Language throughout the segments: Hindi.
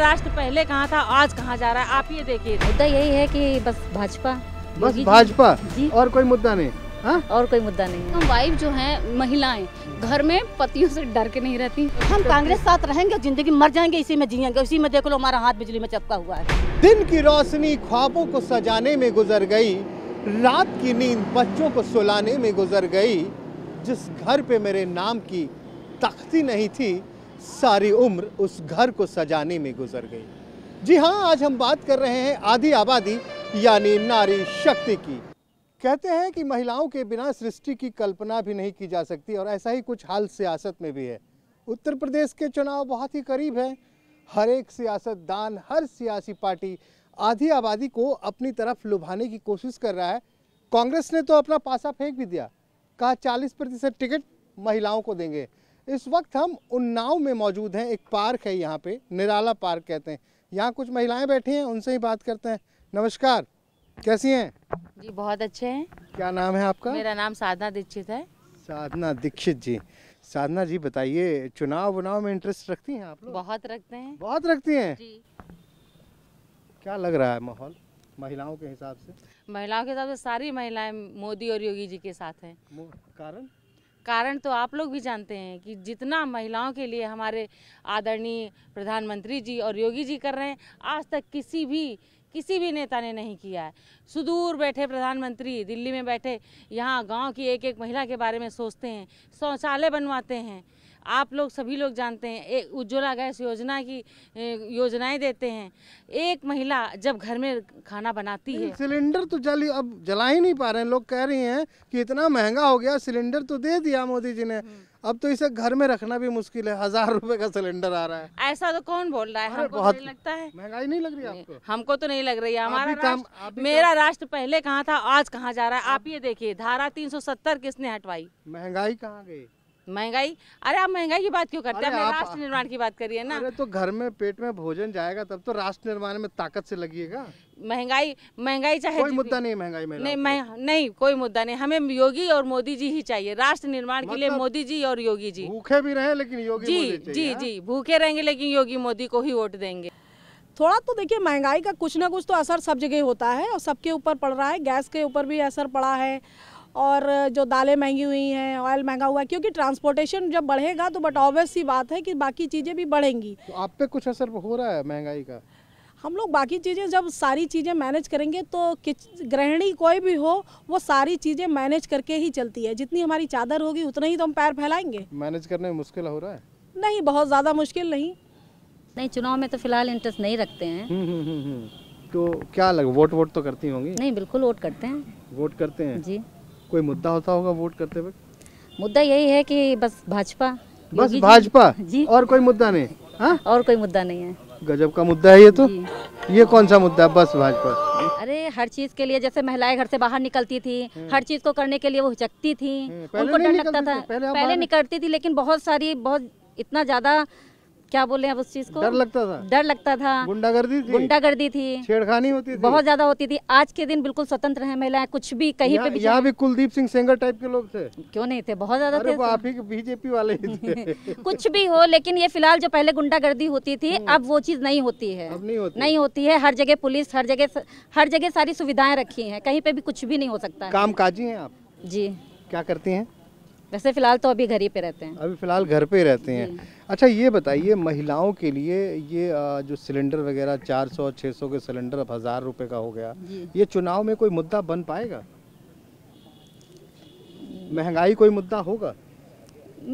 राष्ट्र पहले कहाँ था आज कहाँ जा रहा है आप ये देखिए मुद्दा यही है कि बस भाजपा बस भाजपा और कोई मुद्दा नहीं हा? और कोई मुद्दा नहीं हम वाइफ जो है महिलाएं घर में पतियों से डर के नहीं रहती हम कांग्रेस साथ रहेंगे जिंदगी मर जाएंगे इसी में जियेंगे इसी में देख लो हमारा हाथ बिजली में चपका हुआ है दिन की रोशनी ख्वाबों को सजाने में गुजर गई रात की नींद बच्चों को सुलाने में गुजर गई जिस घर पे मेरे नाम की तख्ती नहीं थी सारी उम्र उस घर को सजाने में गुजर गई जी हाँ आज हम बात कर रहे हैं आधी आबादी यानी नारी शक्ति की कहते हैं कि महिलाओं के बिना सृष्टि की कल्पना भी नहीं की जा सकती और ऐसा ही कुछ हाल सियासत में भी है उत्तर प्रदेश के चुनाव बहुत ही करीब हैं हर एक सियासतदान हर सियासी पार्टी आधी आबादी को अपनी तरफ लुभाने की कोशिश कर रहा है कांग्रेस ने तो अपना पासा फेंक भी दिया कहा 40 प्रतिशत टिकट महिलाओं को देंगे इस वक्त हम उन्नाव में मौजूद हैं एक पार्क है यहाँ पे निराला पार्क कहते हैं यहाँ कुछ महिलाएं बैठी हैं उनसे ही बात करते हैं नमस्कार कैसी हैं जी बहुत अच्छे हैं क्या नाम है आपका मेरा नाम साधना दीक्षित है साधना दीक्षित जी साधना जी बताइए चुनाव वुनाव में इंटरेस्ट रखती हैं आप लोग बहुत रखते हैं बहुत रखती हैं जी क्या लग रहा है माहौल महिलाओं के हिसाब से महिलाओं के हिसाब से सारी महिलाएं मोदी और योगी जी के साथ हैं कारण कारण तो आप लोग भी जानते हैं कि जितना महिलाओं के लिए हमारे आदरणीय प्रधानमंत्री जी और योगी जी कर रहे हैं आज तक किसी भी किसी भी नेता ने नहीं किया है सुदूर बैठे प्रधानमंत्री दिल्ली में बैठे यहाँ गांव की एक एक महिला के बारे में सोचते हैं शौचालय बनवाते हैं आप लोग सभी लोग जानते हैं एक उज्ज्वला गैस योजना की योजनाएं देते हैं एक महिला जब घर में खाना बनाती है सिलेंडर तो जल अब जला ही नहीं पा रहे हैं लोग कह रही हैं कि इतना महंगा हो गया सिलेंडर तो दे दिया मोदी जी ने हम्म। अब तो इसे घर में रखना भी मुश्किल है हजार रुपए का सिलेंडर आ रहा है ऐसा तो कौन बोल रहा है हमको तो बहुत नहीं लगता है महंगाई नहीं लग रही आपको हमको तो नहीं लग रही है हमारा काम मेरा राष्ट्र पहले कहाँ था आज कहाँ जा रहा है आप ये देखिए धारा 370 किसने हटवाई महंगाई कहाँ गई महंगाई अरे आप महंगाई की बात क्यों करते हैं राष्ट्र निर्माण की बात करिए ना अरे तो घर में पेट में भोजन जाएगा तब तो राष्ट्र निर्माण में ताकत से लगिएगा महंगाई महंगाई चाहे कोई मुद्दा नहीं महंगाई में नहीं मैं नहीं कोई मुद्दा नहीं हमें योगी और मोदी जी ही चाहिए राष्ट्र निर्माण मतलब के लिए मतलब मोदी जी और योगी जी भूखे भी रहे लेकिन योगी जी जी हाँ। जी भूखे रहेंगे लेकिन योगी मोदी को ही वोट देंगे थोड़ा तो देखिए महंगाई का कुछ ना कुछ तो असर सब जगह होता है और सबके ऊपर पड़ रहा है गैस के ऊपर भी असर पड़ा है और जो दालें महंगी हुई हैं ऑयल महंगा हुआ है क्योंकि ट्रांसपोर्टेशन जब बढ़ेगा तो बट ऑब्वियस ही बात है कि बाकी चीज़ें भी बढ़ेंगी तो आप पे कुछ असर हो रहा है महंगाई का हम लोग बाकी चीज़ें जब सारी चीज़ें मैनेज करेंगे तो गृहिणी कोई भी हो वो सारी चीज़ें मैनेज करके ही चलती है जितनी हमारी चादर होगी उतना ही तो हम पैर फैलाएंगे मैनेज करने में मुश्किल हो रहा है नहीं बहुत ज़्यादा मुश्किल नहीं नहीं चुनाव में तो फिलहाल इंटरेस्ट नहीं रखते हैं हम्म, हम्म, हम्म, तो क्या लग वोट वोट तो करती होंगी नहीं बिल्कुल वोट करते हैं वोट करते हैं जी कोई मुद्दा होता होगा वोट करते वक्त मुद्दा यही है कि बस भाजपा बस भाजपा जी और कोई मुद्दा नहीं हा? और कोई मुद्दा नहीं है गजब का मुद्दा है ये तो ये कौन सा मुद्दा है बस भाजपा अरे हर चीज के लिए जैसे महिलाएं घर से बाहर निकलती थी हम्म। हर चीज को करने के लिए वो हिचकती थी हम्म, उनको डर लगता था पहले, पहले निकलती थी लेकिन बहुत सारी बहुत इतना ज्यादा क्या बोले आप उस चीज को डर लगता था डर लगता था गुंडागर्दी थी गुंडागर्दी थी छेड़खानी होती थी बहुत ज्यादा होती थी आज के दिन बिल्कुल स्वतंत्र है महिलाएं कुछ भी कहीं या, पे भी यहाँ भी कुलदीप सिंह सेंगर टाइप के लोग थे क्यों नहीं थे बहुत ज्यादा थे आप ही बीजेपी वाले कुछ भी हो लेकिन ये फिलहाल जो पहले गुंडागर्दी होती थी हम्म। अब वो चीज नहीं होती है नहीं होती है हर जगह पुलिस हर जगह हर जगह सारी सुविधाएं रखी है कहीं पे भी कुछ भी नहीं हो सकता काम काजी है आप जी क्या करती है वैसे फिलहाल तो अभी घर ही पे रहते हैं अभी फिलहाल घर पे ही रहते हैं अच्छा ये बताइए महिलाओं के लिए ये जो सिलेंडर वगैरह 400 600 के सिलेंडर अब हज़ार रुपये का हो गया ये चुनाव में कोई मुद्दा बन पाएगा महंगाई कोई मुद्दा होगा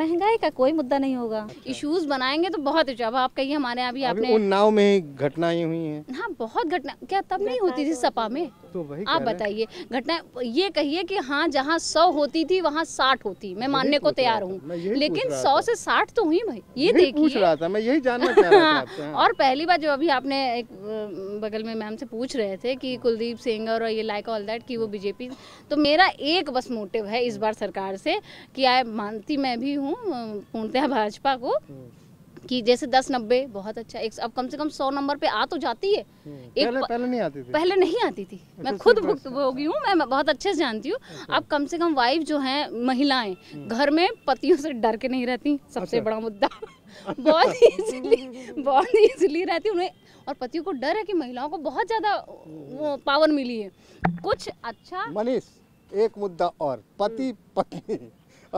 महंगाई का कोई मुद्दा नहीं होगा इश्यूज बनाएंगे तो बहुत अब आप कहिए हमारे यहाँ भी आपने उन्नाव में घटनाएं हुई हैं हाँ बहुत घटना क्या तब नहीं होती थी सपा में तो आप बताइए घटना ये कहिए कि हाँ जहाँ सौ होती थी वहाँ साठ होती मैं मानने को तैयार हूँ लेकिन सौ से साठ तो हुई भाई ये था मैं यही जानना चाह रहा था हाँ, हाँ। और पहली बार जो अभी आपने एक बगल में मैम से पूछ रहे थे कि कुलदीप सिंह और ये लाइक ऑल दैट कि वो बीजेपी तो मेरा एक बस मोटिव है इस बार सरकार से कि आए मानती मैं भी हूँ पूर्णतः भाजपा को हम्म। कि जैसे दस नब्बे बहुत अच्छा एक अब कम से कम सौ नंबर पे आ तो जाती है हम्म, एक पहले, पहले नहीं आती थी पहले नहीं आती थी अच्छा, मैं खुद भोगी हूँ मैं बहुत अच्छे से जानती हूँ अच्छा। अब कम से कम वाइफ जो है महिलाएं हम्म। घर में पतियों से डर के नहीं रहती सबसे अच्छा। बड़ा मुद्दा बहुत इजीली बहुत इजीली रहती उन्हें और पतियों को डर है कि महिलाओं को बहुत ज्यादा हम्म। वो पावर मिली है कुछ अच्छा मनीष एक मुद्दा और पति पत्नी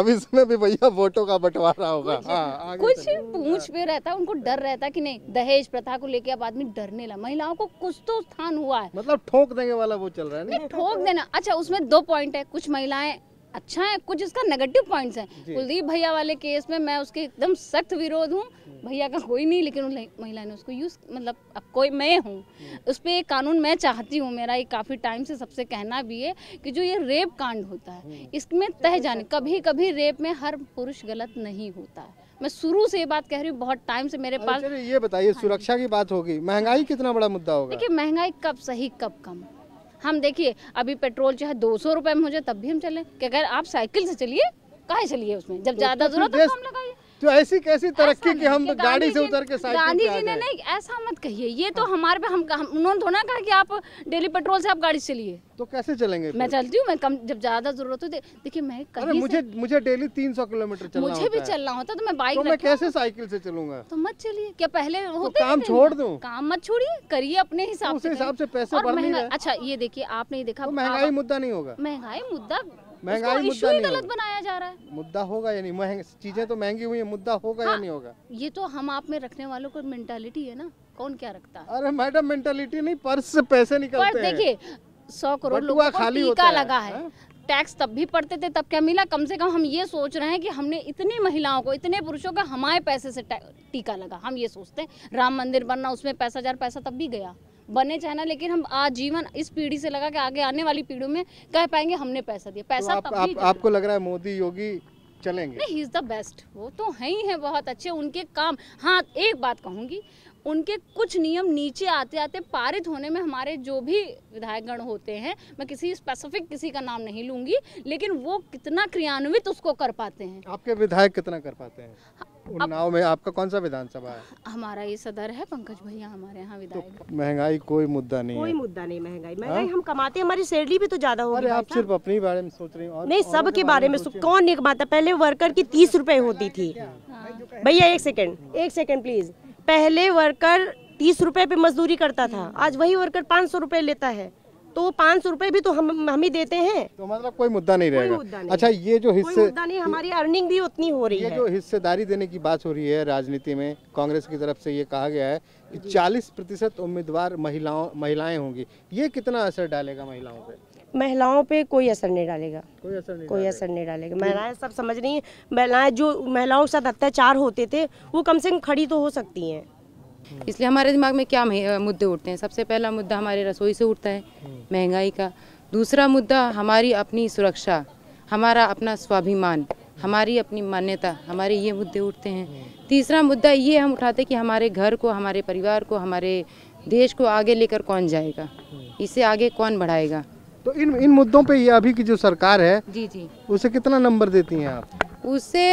अब इसमें भी भैया वोटों का बंटवारा होगा हाँ, कुछ पूछ भी रहता है उनको डर रहता है कि नहीं दहेज प्रथा को लेके अब आदमी डरने लगा महिलाओं को कुछ तो स्थान हुआ है मतलब ठोक देने वाला वो चल रहा है ठोक देना अच्छा उसमें दो पॉइंट है कुछ महिलाएं अच्छा है कुछ इसका नेगेटिव पॉइंट्स है कुलदीप भैया वाले केस में मैं उसके एकदम सख्त विरोध हूँ भैया का कोई नहीं लेकिन महिला ने उसको यूज मतलब अब कोई मैं हूँ हम्म। उस पर कानून मैं चाहती हूँ मेरा ये काफ़ी टाइम से सबसे कहना भी है कि जो ये रेप कांड होता है हम्म। इसमें तह जाने कभी कभी रेप में हर पुरुष गलत नहीं होता है मैं शुरू से ये बात कह रही हूँ बहुत टाइम से मेरे पास ये बताइए हाँ सुरक्षा की बात होगी महंगाई कितना बड़ा मुद्दा होगा देखिए महंगाई कब सही कब कम हम देखिए अभी पेट्रोल चाहे दो सौ रुपये में हो जाए तब भी हम चले कि अगर आप साइकिल से चलिए कहा चलिए उसमें जब तो ज़्यादा जरूरत है तो, तो हम लगाइए जो ऐसी कैसी तरक्की की हम गाड़ी से उतर के साइकिल गांधी जी ने नहीं ऐसा मत कहिए ये तो हाँ। हमारे पे हम, उन्होंने थोड़ा कहा कि आप डेली पेट्रोल से आप गाड़ी चलिए तो कैसे चलेंगे मैं चलती हूँ मैं कम जब ज्यादा जरूरत हो देखिए मैं कहीं मुझे मुझे डेली तीन सौ किलोमीटर चलना मुझे भी चलना होता तो मैं बाइक तो मैं कैसे साइकिल से चलूंगा तो मत चलिए क्या पहले तो होते काम छोड़ दो काम मत छोड़िए करिए अपने तो हिसाब से हिसाब से पैसे अच्छा ये देखिए आपने ये देखा तो महंगाई मुद्दा नहीं होगा महंगाई मुद्दा महंगाई मुद्दा नहीं गलत बनाया जा रहा है मुद्दा होगा या नहीं चीजें तो महंगी हुई है मुद्दा होगा हाँ, या नहीं होगा ये तो हम आप में रखने वालों को मेंटालिटी है ना कौन क्या रखता है अरे मैडम मेंटालिटी नहीं पर्स से पैसे निकलते हैं देखिए सौ करोड़ लोगों को टीका लगा है हाँ? टैक्स तब भी पड़ते थे तब क्या मिला कम से कम हम ये सोच रहे हैं कि हमने इतनी महिलाओं को इतने पुरुषों का हमारे पैसे से टीका लगा हम ये सोचते हैं राम मंदिर बनना उसमें पैसा हजार पैसा तब भी गया बने चाहे ना लेकिन हम आजीवन इस पीढ़ी से लगा के आगे आने वाली पीढ़ियों में कह पाएंगे हमने पैसा दिया पैसा तो आप, आप, आपको लग रहा है मोदी योगी चलेंगे नहीं ही इज़ द बेस्ट वो तो है ही है बहुत अच्छे उनके काम हाँ एक बात कहूँगी उनके कुछ नियम नीचे आते आते पारित होने में हमारे जो भी विधायकगण होते हैं मैं किसी स्पेसिफिक किसी का नाम नहीं लूंगी लेकिन वो कितना क्रियान्वित उसको कर पाते हैं आपके विधायक कितना कर पाते हैं हाँ, उन्नाव में आपका कौन सा विधानसभा है हमारा ये सदर है पंकज भैया हमारे यहाँ तो विधायक तो महंगाई कोई मुद्दा नहीं कोई मुद्दा नहीं महंगाई हाँ? महंगाई हम कमाते हैं हमारी सैलरी भी तो ज्यादा होगी आप सिर्फ अपने बारे में सोच रही हूँ नहीं सब के बारे में कौन नहीं कमाता पहले वर्कर की तीस रूपए होती थी हाँ। भैया एक सेकेंड एक सेकेंड प्लीज पहले वर्कर तीस रुपए पे मजदूरी करता था हम्म। आज वही वर्कर पाँच सौ रुपए लेता है तो वो पाँच सौ रुपए भी तो हम हम ही देते हैं तो मतलब कोई मुद्दा नहीं रहेगा अच्छा ये जो हिस्से मुद्दा नहीं हमारी अर्निंग भी उतनी हो रही ये है जो हिस्सेदारी देने की बात हो रही है राजनीति में कांग्रेस की तरफ से ये कहा गया है कि 40 प्रतिशत उम्मीदवार महिलाओं महिलाएं होंगी ये कितना असर डालेगा महिलाओं पर महिलाओं पे कोई असर नहीं डालेगा कोई असर नहीं कोई असर नहीं डालेगा महिलाएं सब समझ रही हैं महिलाएं जो महिलाओं के साथ अत्याचार होते थे वो कम से कम खड़ी तो हो सकती हैं हम्म। इसलिए हमारे दिमाग में क्या मुद्दे उठते हैं सबसे पहला मुद्दा हमारे रसोई से उठता है हम्म। महंगाई का दूसरा मुद्दा हमारी अपनी सुरक्षा हमारा अपना स्वाभिमान हम्म। हमारी अपनी मान्यता हमारे ये मुद्दे उठते हैं तीसरा मुद्दा ये हम उठाते कि हमारे घर को हमारे परिवार को हमारे देश को आगे लेकर कौन जाएगा इसे आगे कौन बढ़ाएगा तो इन इन मुद्दों पे ये अभी की जो सरकार है जी जी उसे कितना नंबर देती हैं आप उससे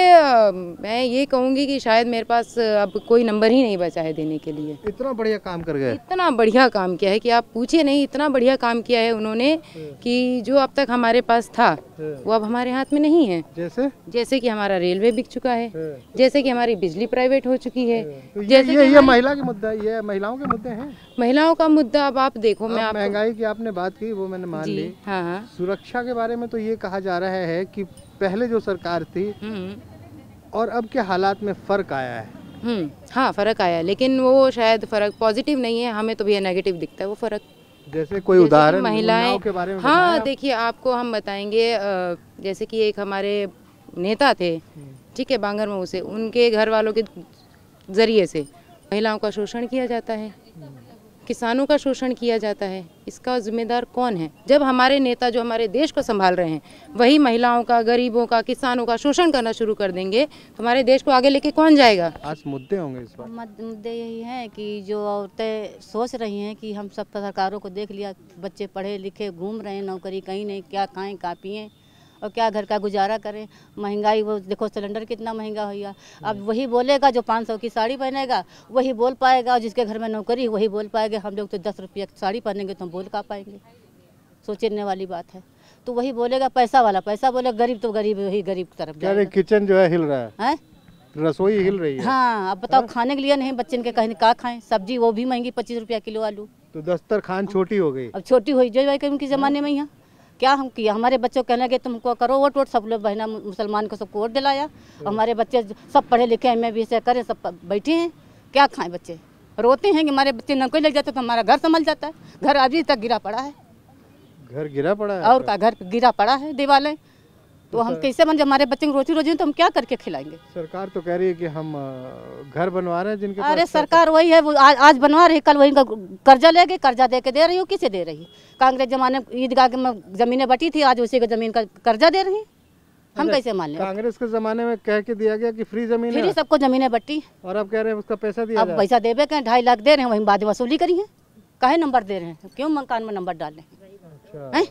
मैं ये कहूँगी कि शायद मेरे पास अब कोई नंबर ही नहीं बचा है देने के लिए इतना बढ़िया काम कर गए इतना बढ़िया काम किया है कि आप पूछिए नहीं इतना बढ़िया काम किया है उन्होंने हाँ। कि जो अब तक हमारे पास था हाँ। वो अब हमारे हाथ में नहीं है जैसे जैसे कि हमारा रेलवे बिक चुका है हाँ। जैसे कि हमारी बिजली प्राइवेट हो चुकी है तो जैसे ये, महिला के मुद्दा ये महिलाओं के मुद्दे है महिलाओं का मुद्दा अब आप देखो मैं महंगाई की आपने बात की वो मैंने मान ली हाँ सुरक्षा के बारे में तो ये कहा जा रहा है की पहले जो सरकार थी हम्म। और अब के हालात में फ़र्क आया है हम्म, हाँ फ़र्क आया लेकिन वो शायद फ़र्क पॉजिटिव नहीं है हमें तो भैया नेगेटिव दिखता है वो फ़र्क जैसे कोई उदाहरण महिलाएं के बारे में हाँ देखिए आपको हम बताएंगे जैसे कि एक हमारे नेता थे हम्म। ठीक है बांगर में से उनके घर वालों के ज़रिए से महिलाओं का शोषण किया जाता है किसानों का शोषण किया जाता है इसका जिम्मेदार कौन है जब हमारे नेता जो हमारे देश को संभाल रहे हैं वही महिलाओं का गरीबों का किसानों का शोषण करना शुरू कर देंगे तो हमारे देश को आगे लेके कौन जाएगा आज मुद्दे होंगे इस बार मुद्दे यही हैं कि जो औरतें सोच रही हैं कि हम सब सरकारों को देख लिया बच्चे पढ़े लिखे घूम रहे हैं नौकरी कहीं नहीं क्या खाएँ का पिए और क्या घर का गुजारा करें महंगाई वो देखो सिलेंडर कितना महंगा हो गया अब वही बोलेगा जो पाँच सौ की साड़ी पहनेगा वही बोल पाएगा जिसके घर में नौकरी वही बोल पाएगा हम लोग तो दस रुपये की साड़ी पहनेंगे तो हम बोल का पाएंगे सोचने वाली बात है तो वही बोलेगा पैसा वाला पैसा बोलेगा गरीब तो गरीब वही गरीब तरफ किचन जो है हिल रहा है, है? रसोई हिल रही है हाँ अब बताओ हाँ? खाने के लिए नहीं बच्चे के कहीं का खाएं सब्जी वो भी महंगी पच्चीस रुपया किलो आलू तो दस्तर खान छोटी हो गई अब छोटी हुई जो भाई उनके जमाने में यहाँ क्या हम किया हमारे बच्चों कहने लगे तुमको करो वोट वोट सब लोग बहना मुसलमान को सबको वोट दिलाया हम्म। हमारे बच्चे सब पढ़े लिखे हैं मैं भी ऐसे करें सब बैठे हैं क्या खाएं बच्चे रोते हैं कि हमारे बच्चे नौकरी लग जाते तो हमारा घर संभल जाता है घर अभी तक गिरा पड़ा है घर गिरा पड़ा है और का घर गिरा पड़ा है दीवारें तो हम कैसे मन हमारे बच्चे को रोटी रोजी तो हम क्या करके खिलाएंगे सरकार तो कह रही है कि हम घर बनवा रहे हैं जिनके अरे सरकार वही है वो आज आज बनवा रही कल वही कर्जा ले गई कर्जा दे के दे रही हूँ किसे दे रही कांग्रेस जमाने ईदगाह के जमीने बटी थी आज उसी को जमीन का कर्जा दे रही हम अच्छा, कैसे मान लें कांग्रेस के जमाने में कह के दिया गया कि फ्री जमीन फ्री सबको जमीने बटी और अब कह रहे हैं उसका पैसा दिया अब पैसा देवे कहें ढाई लाख दे रहे हैं वही बाद वसूली करी है कहे नंबर दे रहे हैं क्यों मकान में नंबर डाल रहे हैं अच्छा।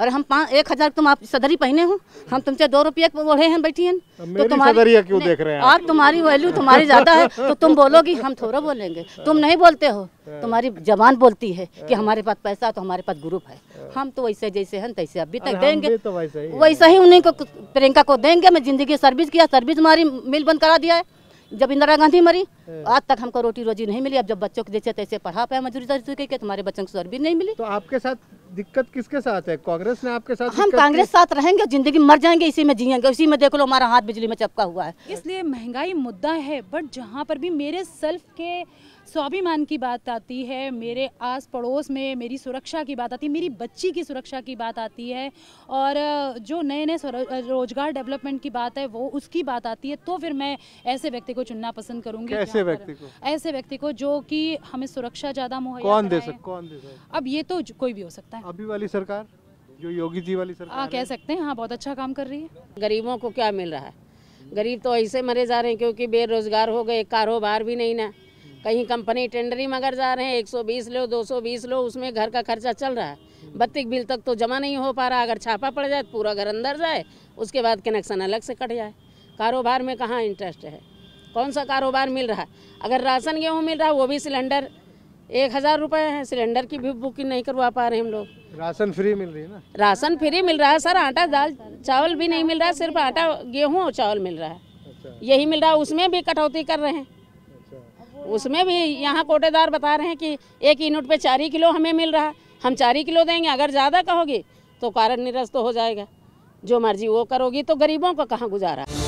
और हम पाँच एक हजार तुम आप सदरी पहने हो हम तुमसे दो रुपये ओढ़े हैं बैठी हैं तो तुम्हारी क्यों देख रहे हैं और तुम्हारी वैल्यू तुम्हारी ज़्यादा है तो तुम बोलोगी हम थोड़ा बोलेंगे तुम नहीं बोलते हो हाँ। तुम्हारी जबान बोलती है कि हाँ। हमारे पास पैसा तो हमारे पास ग्रुप है हाँ। हम तो वैसे जैसे हैं तैसे अभी तक देंगे तो वैसा ही उन्हीं को प्रियंका को देंगे मैं जिंदगी सर्विस किया सर्विस हमारी मिल बंद करा दिया है जब इंदिरा गांधी मरी आज तक हमको रोटी रोजी नहीं मिली अब जब बच्चों को जैसे तैसे पढ़ा पाए मजदूरी तुम्हारे बच्चों को सर्विस नहीं मिली तो आपके साथ दिक्कत किसके साथ है कांग्रेस ने आपके साथ हम कांग्रेस साथ रहेंगे जिंदगी मर जाएंगे इसी में जियेंगे इसी में देख लो हमारा हाथ बिजली में चपका हुआ है इसलिए महंगाई मुद्दा है बट जहाँ पर भी मेरे सेल्फ के स्वाभिमान की बात आती है मेरे आस पड़ोस में मेरी सुरक्षा की बात आती है मेरी बच्ची की सुरक्षा की बात आती है और जो नए नए रोजगार डेवलपमेंट की बात है वो उसकी बात आती है तो फिर मैं ऐसे व्यक्ति को चुनना पसंद करूंगी ऐसे व्यक्ति को ऐसे व्यक्ति को जो कि हमें सुरक्षा ज्यादा मुहैया कौन दे सकता कौन दे अब ये तो कोई भी हो सकता है अभी वाली सरकार जो योगी जी वाली सरकार कह सकते हैं हाँ बहुत अच्छा काम कर रही है गरीबों को क्या मिल रहा है गरीब तो ऐसे मरे जा रहे हैं क्योंकि बेरोजगार हो गए कारोबार भी नहीं ना कहीं कंपनी टेंडरिंग मगर जा रहे हैं 120 लो 220 लो उसमें घर का खर्चा चल रहा है बत्ती बिल तक तो जमा नहीं हो पा रहा अगर छापा पड़ जाए तो पूरा घर अंदर जाए उसके बाद कनेक्शन अलग से कट जाए कारोबार में कहाँ इंटरेस्ट है कौन सा कारोबार मिल रहा है अगर राशन गेहूँ मिल रहा है वो भी सिलेंडर एक हज़ार रुपये है सिलेंडर की भी बुकिंग नहीं करवा पा रहे हम लोग राशन फ्री मिल रही है ना राशन फ्री मिल रहा है सर आटा दाल चावल भी नहीं मिल रहा है सिर्फ आटा गेहूँ और चावल मिल रहा है अच्छा। यही मिल रहा है उसमें भी कटौती कर रहे हैं उसमें भी यहाँ कोटेदार बता रहे हैं कि एक यूनिट पे चार ही किलो हमें मिल रहा हम चार ही किलो देंगे अगर ज़्यादा कहोगे तो कारण निरस्त हो जाएगा जो मर्जी वो करोगी तो गरीबों का कहाँ गुजारा